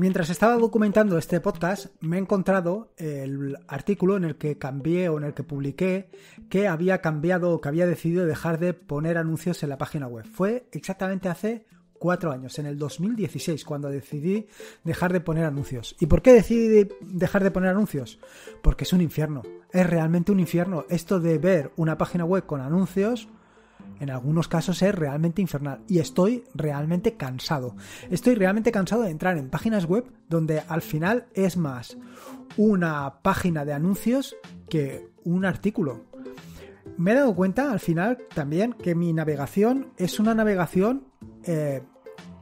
Mientras estaba documentando este podcast, me he encontrado el artículo en el que cambié o en el que publiqué que había cambiado o que había decidido dejar de poner anuncios en la página web. Fue exactamente hace cuatro años, en el 2016, cuando decidí dejar de poner anuncios. ¿Y por qué decidí dejar de poner anuncios? Porque es un infierno. Es realmente un infierno. Esto de ver una página web con anuncios en algunos casos es realmente infernal. Y estoy realmente cansado. Estoy realmente cansado de entrar en páginas web donde al final es más una página de anuncios que un artículo. Me he dado cuenta al final también que mi navegación es una navegación eh,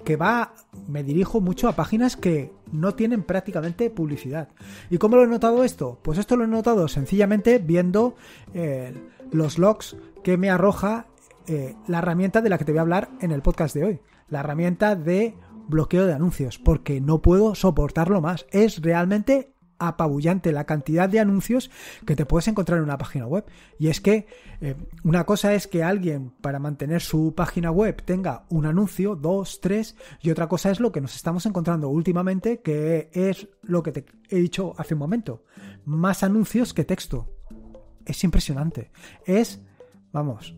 que va, me dirijo mucho a páginas que no tienen prácticamente publicidad. ¿Y cómo lo he notado esto? Pues esto lo he notado sencillamente viendo eh, los logs que me arroja eh, la herramienta de la que te voy a hablar en el podcast de hoy, la herramienta de bloqueo de anuncios, porque no puedo soportarlo más. Es realmente apabullante la cantidad de anuncios que te puedes encontrar en una página web. Y es que eh, una cosa es que alguien para mantener su página web tenga un anuncio, dos, tres, y otra cosa es lo que nos estamos encontrando últimamente, que es lo que te he dicho hace un momento. Más anuncios que texto. Es impresionante. Es, vamos,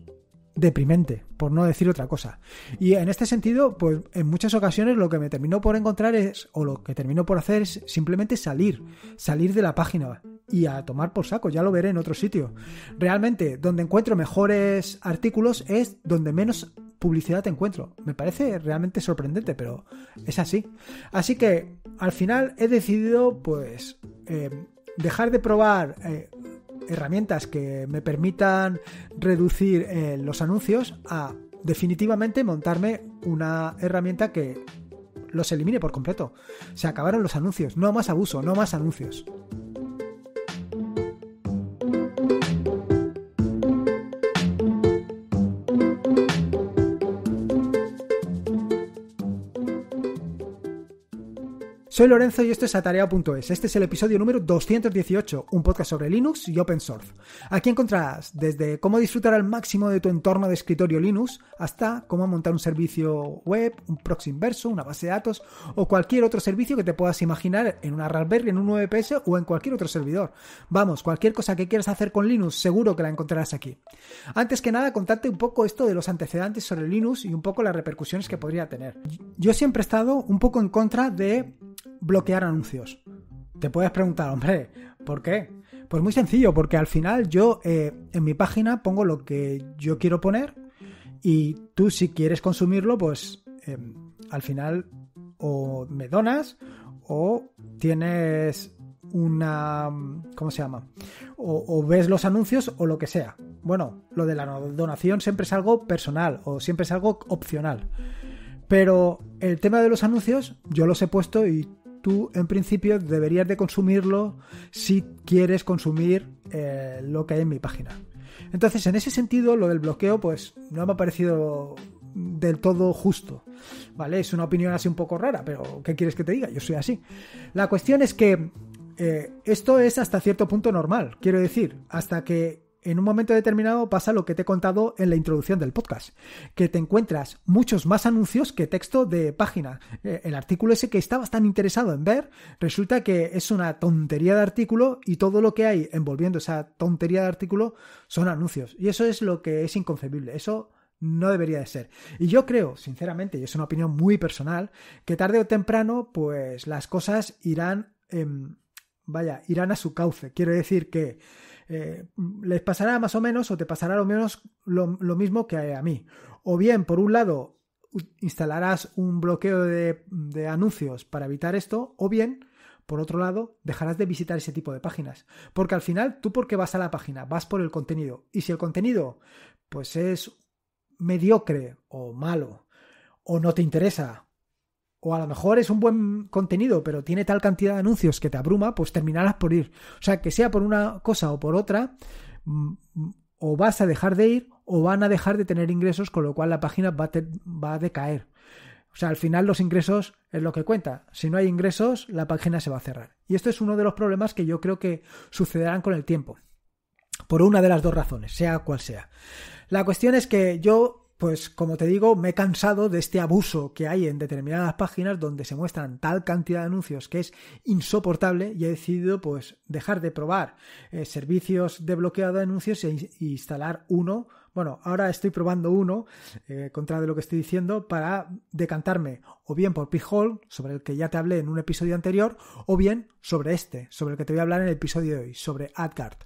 deprimente, por no decir otra cosa. Y en este sentido, pues en muchas ocasiones lo que me termino por encontrar es, o lo que termino por hacer es simplemente salir, salir de la página y a tomar por saco, ya lo veré en otro sitio. Realmente, donde encuentro mejores artículos es donde menos publicidad encuentro. Me parece realmente sorprendente, pero es así. Así que al final he decidido, pues, eh, dejar de probar... Eh, herramientas que me permitan reducir eh, los anuncios a definitivamente montarme una herramienta que los elimine por completo. Se acabaron los anuncios, no más abuso, no más anuncios. Soy Lorenzo y esto es Atareado.es. Este es el episodio número 218, un podcast sobre Linux y Open Source. Aquí encontrarás desde cómo disfrutar al máximo de tu entorno de escritorio Linux hasta cómo montar un servicio web, un proxy inverso, una base de datos o cualquier otro servicio que te puedas imaginar en una Raspberry, en un 9 o en cualquier otro servidor. Vamos, cualquier cosa que quieras hacer con Linux seguro que la encontrarás aquí. Antes que nada, contarte un poco esto de los antecedentes sobre Linux y un poco las repercusiones que podría tener. Yo siempre he estado un poco en contra de bloquear anuncios. Te puedes preguntar, hombre, ¿por qué? Pues muy sencillo, porque al final yo eh, en mi página pongo lo que yo quiero poner y tú si quieres consumirlo, pues em, al final o me donas o tienes una... ¿Cómo se llama? O, o, ves los anuncios o lo que sea. Bueno, lo de la donación siempre es algo personal o siempre es algo opcional. Pero el tema de los anuncios yo los he puesto y tú en principio deberías de consumirlo si quieres consumir eh, lo que hay en mi página. Entonces, en ese sentido, lo del bloqueo, pues no me ha parecido del todo justo. ¿Vale? Es una opinión así un poco rara, pero ¿qué quieres que te diga? Yo soy así. La cuestión es que eh, esto es hasta cierto punto normal. Quiero decir, hasta que en un momento determinado pasa lo que te he contado en la introducción del podcast, que te encuentras muchos más anuncios que texto de página. Eh, el artículo ese que estabas tan interesado en ver, resulta que es una tontería de artículo y todo lo que hay envolviendo esa tontería de artículo son anuncios. Y eso es lo que es inconcebible. Eso no debería de ser. Y yo creo, sinceramente, y es una opinión muy personal, que tarde o temprano, pues las cosas irán, vaya, irán a su cauce. Quiero decir que eh, les pasará más o menos o te pasará lo, menos, lo, mismo que a mí. O bien, por un lado, instalarás un bloqueo de, de, anuncios para evitar esto, o bien, por otro lado, dejarás de visitar ese tipo de páginas. Porque al final, ¿tú por qué vas a la página? Vas por el contenido. Y si el contenido, pues es mediocre o malo, o no te interesa, o a lo mejor es un buen contenido, pero tiene tal cantidad de anuncios que te abruma, pues terminarás por ir. O sea, que sea por una cosa o por otra, mm, o vas a dejar de ir o van a dejar de tener ingresos, con lo cual la página va a, decaer. O sea, al final los ingresos es lo que cuenta. Si no hay ingresos, la página se va a cerrar. Y esto es uno de los problemas que yo creo que sucederán con el tiempo. Por una de las dos razones, sea cual sea. La cuestión es que yo pues como te digo, me he cansado de este abuso que hay en determinadas páginas donde se muestran tal cantidad de anuncios que es insoportable y he decidido pues dejar de probar eh, servicios de bloqueado de anuncios e instalar uno. Bueno, ahora estoy probando uno, eh, contra de lo que estoy diciendo, para decantarme o bien por Hall, sobre el que ya te hablé en un episodio anterior, o bien sobre este, sobre el que te voy a hablar en el episodio de hoy, sobre AdGuard.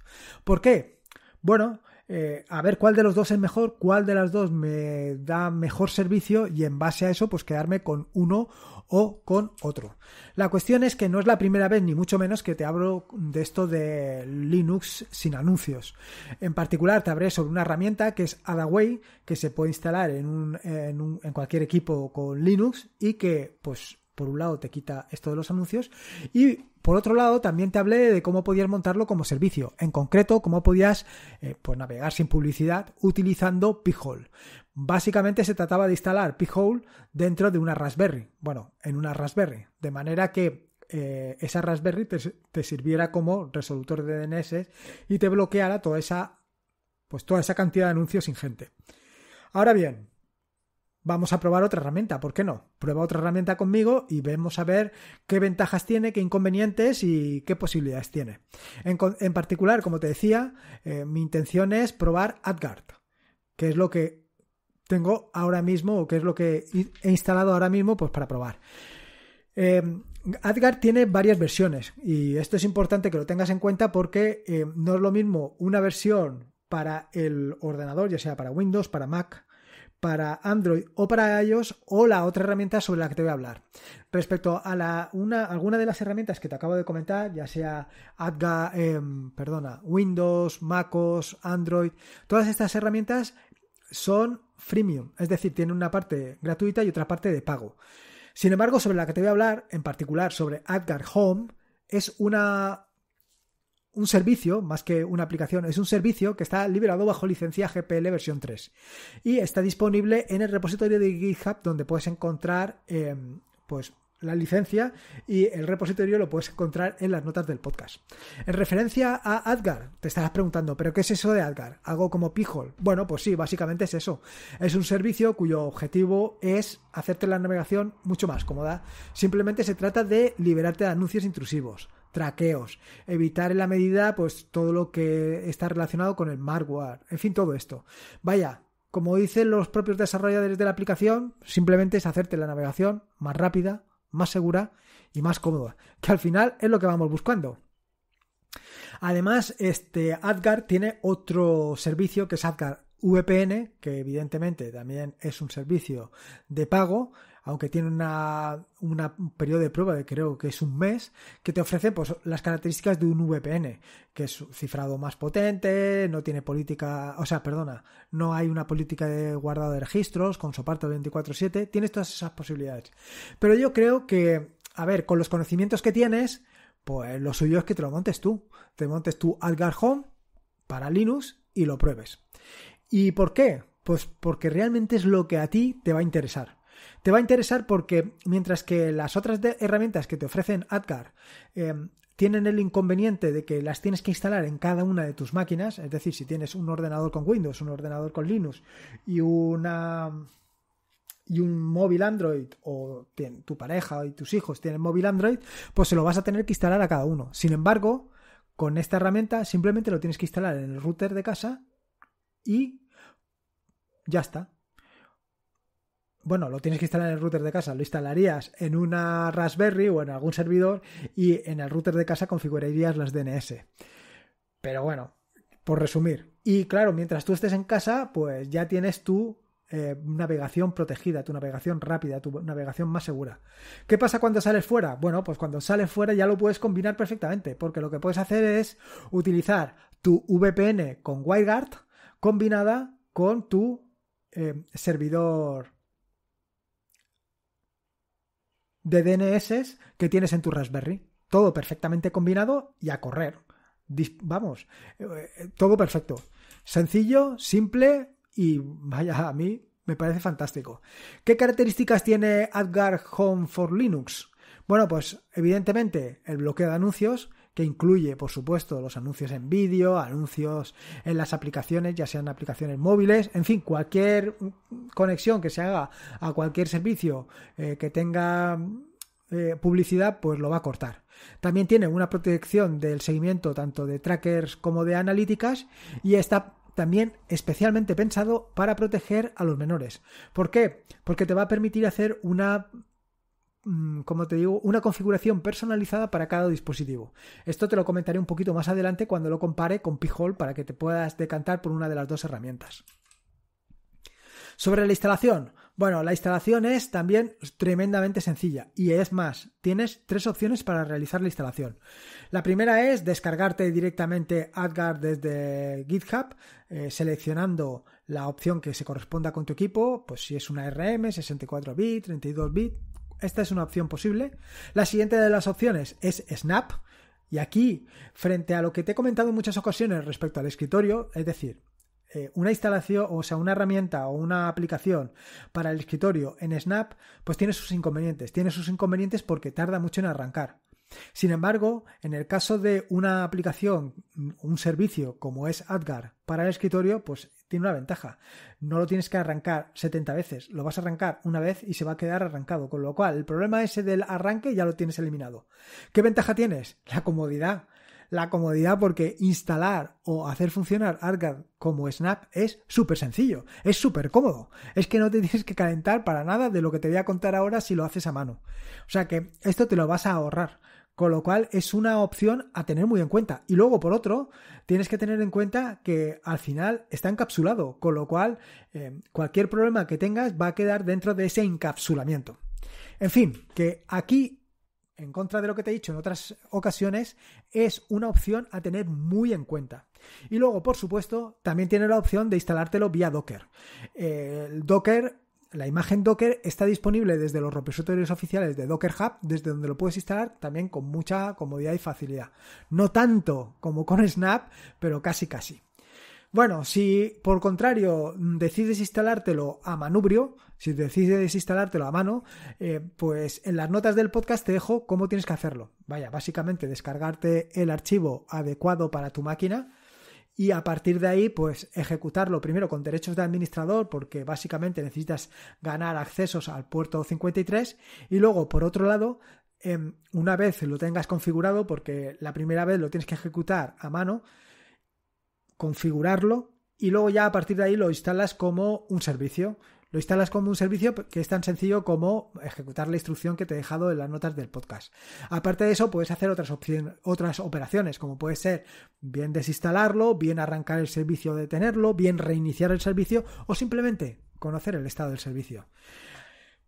¿Por qué? Bueno, eh, a ver cuál de los dos es mejor, cuál de las dos me da mejor servicio y en base a eso pues quedarme con uno o con otro. La cuestión es que no es la primera vez ni mucho menos que te hablo de esto de Linux sin anuncios. En particular te hablé sobre una herramienta que es Adaway que se puede instalar en, en cualquier equipo con Linux y que pues por un lado te quita esto de los anuncios y por otro lado también te hablé de cómo podías montarlo como servicio, en concreto cómo podías eh, pues, navegar sin publicidad utilizando P-Hole. Básicamente se trataba de instalar P-Hole dentro de una Raspberry, bueno, en una Raspberry, de manera que eh, esa Raspberry te, sirviera como resolutor de DNS y te bloqueara toda esa pues toda esa cantidad de anuncios ingente. Ahora bien, vamos a probar otra herramienta, ¿por qué no? Prueba otra herramienta conmigo y vemos a ver qué ventajas tiene, qué inconvenientes y qué posibilidades tiene. En, particular, como te decía, eh, mi intención es probar AdGuard, que es lo que tengo ahora mismo o que es lo que he instalado ahora mismo pues para probar. Eh, AdGuard tiene varias versiones y esto es importante que lo tengas en cuenta porque eh, no es lo mismo una versión para el ordenador, ya sea para Windows, para Mac, para Android o para iOS o la otra herramienta sobre la que te voy a hablar. Respecto a la, una, alguna de las herramientas que te acabo de comentar, ya sea Adga, em, perdona, Windows, MacOS, Android, todas estas herramientas son freemium, es decir, tienen una parte gratuita y otra parte de pago. Sin embargo, sobre la que te voy a hablar, en particular sobre Adgar Home, es una un servicio, más que una aplicación, es un servicio que está liberado bajo licencia GPL versión 3 y está disponible en el repositorio de GitHub donde puedes encontrar em, pues la licencia y el repositorio lo puedes encontrar en las notas del podcast. En referencia a Adgar, te estarás preguntando, ¿pero qué es eso de Adgar? ¿Algo como Pijol? Bueno, pues sí, básicamente es eso. Es un servicio cuyo objetivo es hacerte la navegación mucho más cómoda. Simplemente se trata de liberarte de anuncios intrusivos traqueos, evitar en la medida pues todo lo que está relacionado con el malware, en fin, todo esto. Vaya, como dicen los propios desarrolladores de la aplicación, simplemente es hacerte la navegación más rápida, más segura y más cómoda, que al final es lo que vamos buscando. Además, este Adgar tiene otro servicio que es Adgar VPN, que evidentemente también es un servicio de pago, aunque tiene una, un periodo de prueba de creo que es un mes, que te ofrece pues, las características de un VPN, que es cifrado más potente, no tiene política, o sea, perdona, no hay una política de guardado de registros con soporte 24/7, tienes todas esas posibilidades. Pero yo creo que, a ver, con los conocimientos que tienes, pues lo suyo es que te lo montes tú, te montes tú Algar Home para Linux y lo pruebes. ¿Y por qué? Pues porque realmente es lo que a ti te va a interesar. Te va a interesar porque mientras que las otras herramientas que te ofrecen AdGuard em, tienen el inconveniente de que las tienes que instalar en cada una de tus máquinas, es decir, si tienes un ordenador con Windows, un ordenador con Linux y y un móvil Android o tu pareja o tus hijos tienen móvil Android, pues se lo vas a tener que instalar a cada uno. Sin embargo, con esta herramienta simplemente lo tienes que instalar en el router de casa y ya está bueno, lo tienes que instalar en el router de casa, lo instalarías en una Raspberry o en algún servidor y en el router de casa configurarías las DNS. Pero bueno, por resumir. Y claro, mientras tú estés en casa, pues ya tienes tu eh, navegación protegida, tu navegación rápida, tu navegación más segura. ¿Qué pasa cuando sales fuera? Bueno, pues cuando sales fuera ya lo puedes combinar perfectamente, porque lo que puedes hacer es utilizar tu VPN con WireGuard combinada con tu eh, servidor de DNS que tienes en tu Raspberry. Todo perfectamente combinado y a correr. vamos, eh, eh, todo perfecto. Sencillo, simple y vaya, a mí me parece fantástico. ¿Qué características tiene Adgar Home for Linux? Bueno, pues evidentemente el bloqueo de anuncios, que incluye, por supuesto, los anuncios en vídeo, anuncios en las aplicaciones, ya sean aplicaciones móviles, en fin, cualquier conexión que se haga a cualquier servicio eh, que tenga eh, publicidad, pues lo va a cortar. También tiene una protección del seguimiento tanto de trackers como de analíticas y está también especialmente pensado para proteger a los menores. ¿Por qué? Porque te va a permitir hacer una Mm, como te digo, una configuración personalizada para cada dispositivo. Esto te lo comentaré un poquito más adelante cuando lo compare con Pijol para que te puedas decantar por una de las dos herramientas. Sobre la instalación, bueno, la instalación es también tremendamente sencilla y es más, tienes tres opciones para realizar la instalación. La primera es descargarte directamente AdGuard desde GitHub, eh, seleccionando la opción que se corresponda con tu equipo, pues si es una RM, 64 bit, 32 bit, esta es una opción posible. La siguiente de las opciones es Snap. Y aquí, frente a lo que te he comentado en muchas ocasiones respecto al escritorio, es decir, eh, una instalación, o sea, una herramienta o una aplicación para el escritorio en Snap, pues tiene sus inconvenientes. Tiene sus inconvenientes porque tarda mucho en arrancar. Sin embargo, en el caso de una aplicación, un servicio como es Adgar para el escritorio, pues tiene una ventaja. No lo tienes que arrancar 70 veces, lo vas a arrancar una vez y se va a quedar arrancado, con lo cual el problema ese del arranque ya lo tienes eliminado. ¿Qué ventaja tienes? La comodidad. La comodidad porque instalar o hacer funcionar ArcGuard como Snap es súper sencillo, es súper cómodo. Es que no te tienes que calentar para nada de lo que te voy a contar ahora si lo haces a mano. O sea que esto te lo vas a ahorrar. Con lo cual es una opción a tener muy en cuenta. Y luego, por otro, tienes que tener en cuenta que al final está encapsulado, con lo cual eh, cualquier problema que tengas va a quedar dentro de ese encapsulamiento. En fin, que aquí, en contra de lo que te he dicho en otras ocasiones, es una opción a tener muy en cuenta. Y luego, por supuesto, también tiene la opción de instalártelo vía Docker. Eh, el Docker la imagen Docker está disponible desde los repositorios oficiales de Docker Hub, desde donde lo puedes instalar también con mucha comodidad y facilidad. No tanto como con Snap, pero casi casi. Bueno, si por contrario decides instalártelo a manubrio, si decides instalártelo a mano, eh, pues en las notas del podcast te dejo cómo tienes que hacerlo. Vaya, básicamente descargarte el archivo adecuado para tu máquina y a partir de ahí, pues ejecutarlo primero con derechos de administrador, porque básicamente necesitas ganar accesos al puerto 53, y luego, por otro lado, em, una vez lo tengas configurado, porque la primera vez lo tienes que ejecutar a mano, configurarlo, y luego ya a partir de ahí lo instalas como un servicio. Lo instalas como un servicio que es tan sencillo como ejecutar la instrucción que te he dejado en las notas del podcast. Aparte de eso, puedes hacer otras, otras operaciones, como puede ser bien desinstalarlo, bien arrancar el servicio, detenerlo, bien reiniciar el servicio o simplemente conocer el estado del servicio.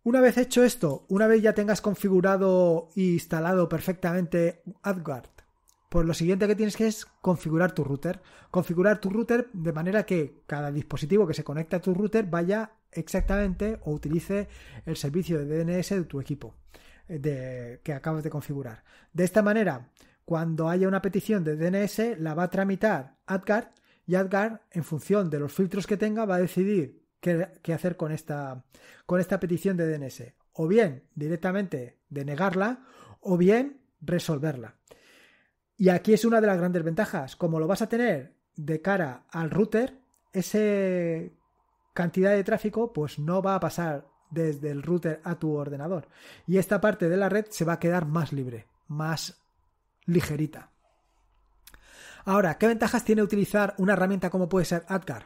Una vez hecho esto, una vez ya tengas configurado e instalado perfectamente AdGuard, pues lo siguiente que tienes que es configurar tu router. Configurar tu router de manera que cada dispositivo que se conecta a tu router vaya exactamente o utilice el servicio de DNS de tu equipo eh, de, que acabas de configurar. De esta manera, cuando haya una petición de DNS, la va a tramitar AdGuard y AdGuard, en función de los filtros que tenga, va a decidir qué, qué hacer con esta, con esta petición de DNS. O bien directamente denegarla o bien resolverla. Y aquí es una de las grandes ventajas. Como lo vas a tener de cara al router, ese cantidad de tráfico pues no va a pasar desde el router a tu ordenador. Y esta parte de la red se va a quedar más libre, más ligerita. Ahora, ¿qué ventajas tiene utilizar una herramienta como puede ser AdGuard?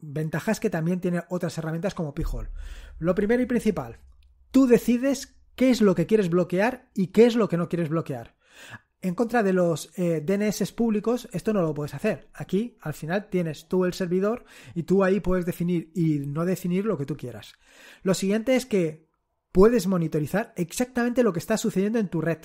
Ventajas que también tiene otras herramientas como Pi-hole. Lo primero y principal, tú decides qué es lo que quieres bloquear y qué es lo que no quieres bloquear. En contra de los eh, DNS públicos, esto no lo puedes hacer. Aquí, al final, tienes tú el servidor y tú ahí puedes definir y no definir lo que tú quieras. Lo siguiente es que puedes monitorizar exactamente lo que está sucediendo en tu red.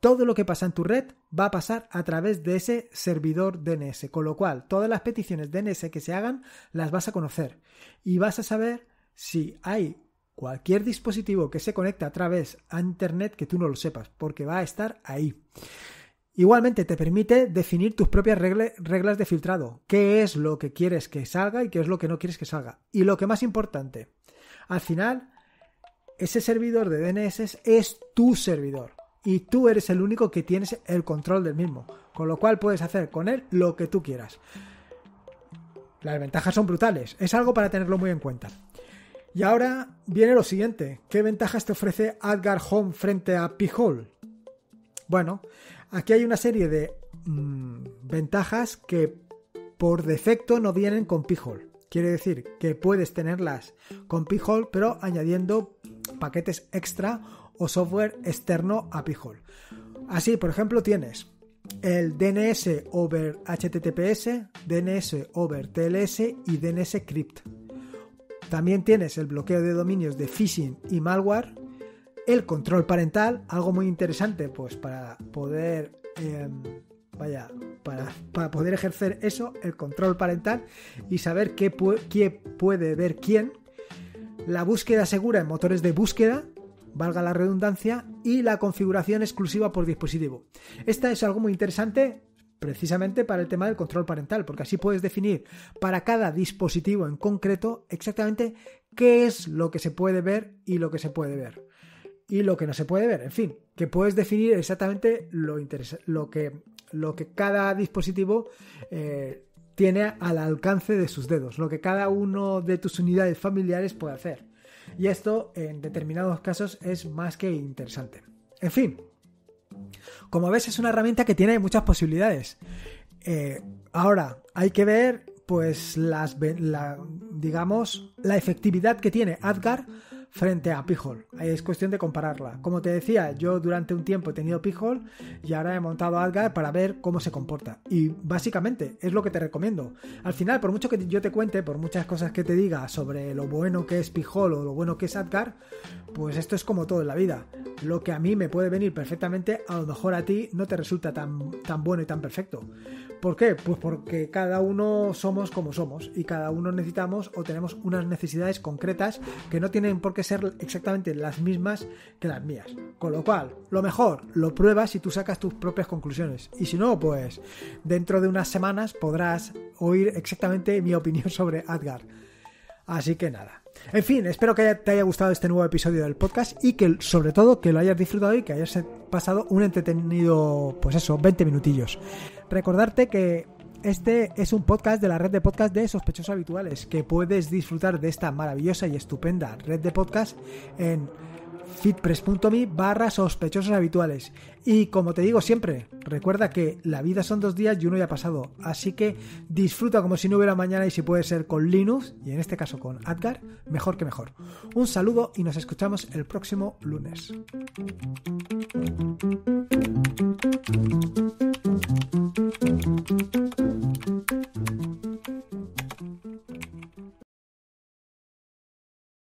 Todo lo que pasa en tu red va a pasar a través de ese servidor DNS, con lo cual todas las peticiones DNS que se hagan las vas a conocer y vas a saber si hay cualquier dispositivo que se conecte a través a Internet que tú no lo sepas, porque va a estar ahí. Igualmente te permite definir tus propias reglas de filtrado, qué es lo que quieres que salga y qué es lo que no quieres que salga. Y lo que más importante, al final, ese servidor de DNS es tu servidor y tú eres el único que tienes el control del mismo, con lo cual puedes hacer con él lo que tú quieras. Las ventajas son brutales, es algo para tenerlo muy en cuenta. Y ahora viene lo siguiente. ¿Qué ventajas te ofrece Adgar Home frente a P-Hole? Bueno, aquí hay una serie de mm, ventajas que por defecto no vienen con P-Hole Quiere decir que puedes tenerlas con P-Hole pero añadiendo paquetes extra o software externo a P-Hole Así, por ejemplo, tienes el DNS over HTTPS, DNS over TLS y DNS Crypt. También tienes el bloqueo de dominios de phishing y malware, el control parental, algo muy interesante pues para poder em, vaya, para, poder ejercer eso, el control parental y saber qué, qué puede ver quién, la búsqueda segura en motores de búsqueda, valga la redundancia, y la configuración exclusiva por dispositivo. Esta es algo muy interesante precisamente para el tema del control parental, porque así puedes definir para cada dispositivo en concreto exactamente qué es lo que se puede ver y lo que se puede ver. Y lo que no se puede ver, en fin, que puedes definir exactamente lo, lo, que, lo que, cada dispositivo eh, tiene al alcance de sus dedos, lo que cada uno de tus unidades familiares puede hacer. Y esto en determinados casos es más que interesante. En fin, como ves, es una herramienta que tiene muchas posibilidades. Eh, ahora, hay que ver, pues, las, la, digamos, la efectividad que tiene Adgar frente a Pijol. Es cuestión de compararla. Como te decía, yo durante un tiempo he tenido Pijol y ahora he montado Adgar para ver cómo se comporta. Y básicamente es lo que te recomiendo. Al final, por mucho que yo te cuente, por muchas cosas que te diga sobre lo bueno que es Pijol o lo bueno que es Adgar pues esto es como todo en la vida. Lo que a mí me puede venir perfectamente, a lo mejor a ti no te resulta tan, tan bueno y tan perfecto. ¿Por qué? Pues porque cada uno somos como somos y cada uno necesitamos o tenemos unas necesidades concretas que no tienen por qué ser exactamente las mismas que las mías. Con lo cual, lo mejor, lo pruebas y tú sacas tus propias conclusiones. Y si no, pues dentro de unas semanas podrás oír exactamente mi opinión sobre Adgar. Así que nada. En fin, espero que te haya gustado este nuevo episodio del podcast y que sobre todo que lo hayas disfrutado y que hayas pasado un entretenido, pues eso, 20 minutillos. Recordarte que este es un podcast de la red de podcast de sospechosos habituales, que puedes disfrutar de esta maravillosa y estupenda red de podcast en fitpress.me barra sospechosos habituales. Y como te digo siempre, recuerda que la vida son dos días y uno ya ha pasado, así que disfruta como si no hubiera mañana y si puede ser con Linux, y en este caso con Adgar, mejor que mejor. Un saludo y nos escuchamos el próximo lunes.